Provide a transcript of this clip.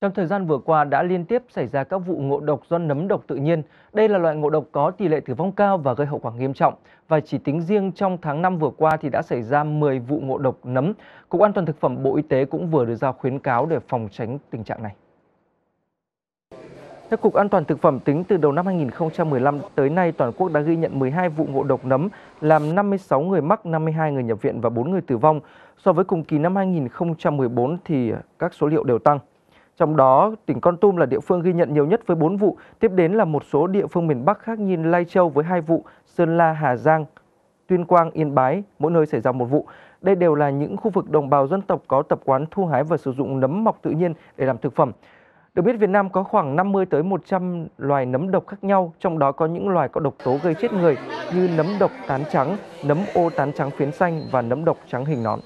Trong thời gian vừa qua đã liên tiếp xảy ra các vụ ngộ độc do nấm độc tự nhiên. Đây là loại ngộ độc có tỷ lệ tử vong cao và gây hậu quả nghiêm trọng. Và chỉ tính riêng trong tháng 5 vừa qua thì đã xảy ra 10 vụ ngộ độc nấm. Cục An toàn Thực phẩm Bộ Y tế cũng vừa đưa ra khuyến cáo để phòng tránh tình trạng này. Theo Cục An toàn Thực phẩm, tính từ đầu năm 2015 tới nay, toàn quốc đã ghi nhận 12 vụ ngộ độc nấm, làm 56 người mắc, 52 người nhập viện và 4 người tử vong. So với cùng kỳ năm 2014 thì các số liệu đều tăng. Trong đó, tỉnh Con Tum là địa phương ghi nhận nhiều nhất với 4 vụ, tiếp đến là một số địa phương miền Bắc khác như Lai Châu với 2 vụ, Sơn La, Hà Giang, Tuyên Quang, Yên Bái, mỗi nơi xảy ra một vụ. Đây đều là những khu vực đồng bào dân tộc có tập quán thu hái và sử dụng nấm mọc tự nhiên để làm thực phẩm. Được biết Việt Nam có khoảng 50 tới 100 loài nấm độc khác nhau, trong đó có những loài có độc tố gây chết người như nấm độc tán trắng, nấm ô tán trắng phiến xanh và nấm độc trắng hình nón.